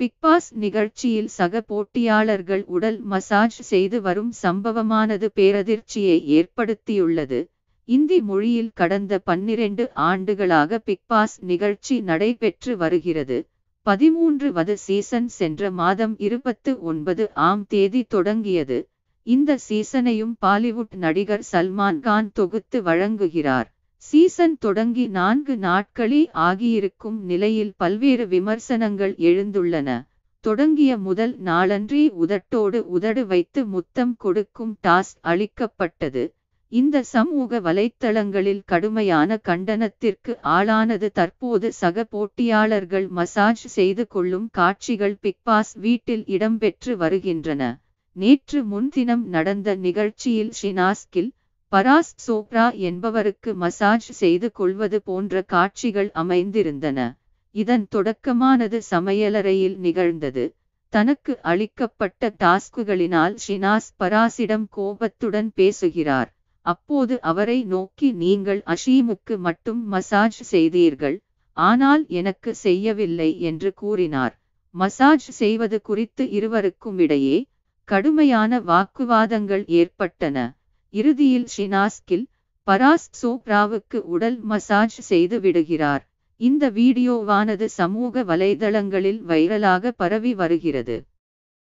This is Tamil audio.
பிக்பாஸ் நிகழ்ச்சியில் சக போட்டியாளர்கள் உடல் மசாஜ் செய்து வரும் சம்பவமானது பேரதிர்ச்சியை ஏற்படுத்தியுள்ளது இந்தி மொழியில் கடந்த பன்னிரண்டு ஆண்டுகளாக பிக்பாஸ் நிகழ்ச்சி நடைபெற்று வருகிறது பதிமூன்று வது சீசன் சென்ற மாதம் இருபத்து ஒன்பது ஆம் தேதி தொடங்கியது இந்த சீசனையும் பாலிவுட் நடிகர் சல்மான் கான் தொகுத்து வழங்குகிறார் சீசன் தொடங்கி நான்கு நாட்களே ஆகியிருக்கும் நிலையில் பல்வேறு விமர்சனங்கள் எழுந்துள்ளன தொடங்கிய முதல் நாளன்றே உதட்டோடு உதடு வைத்து முத்தம் கொடுக்கும் டாஸ் அளிக்கப்பட்டது இந்த சமூக வலைத்தளங்களில் கடுமையான கண்டனத்திற்கு ஆளானது தற்போது சக போட்டியாளர்கள் மசாஜ் செய்து கொள்ளும் காட்சிகள் பிக்பாஸ் வீட்டில் இடம்பெற்று வருகின்றன நேற்று முன்தினம் நடந்த நிகழ்ச்சியில் ஷினாஸ்கில் பராஸ் சோப்ரா என்பவருக்கு மசாஜ் செய்து கொள்வது போன்ற காட்சிகள் அமைந்திருந்தன இதன் தொடக்கமானது சமையலறையில் நிகழ்ந்தது தனக்கு அளிக்கப்பட்ட டாஸ்குகளினால் ஷினாஸ் பராசிடம் கோபத்துடன் பேசுகிறார் அப்போது அவரை நோக்கி நீங்கள் அஷீமுக்கு மட்டும் மசாஜ் செய்தீர்கள் ஆனால் எனக்கு செய்யவில்லை என்று கூறினார் மசாஜ் செய்வது குறித்து இருவருக்கும் இடையே கடுமையான வாக்குவாதங்கள் ஏற்பட்டன இறுதியில் ஷினாஸ்கில் பராஸ் சோப்ராவுக்கு உடல் மசாஜ் செய்து விடுகிறார் இந்த வீடியோவானது சமூக வலைதளங்களில் வைரலாக பரவி வருகிறது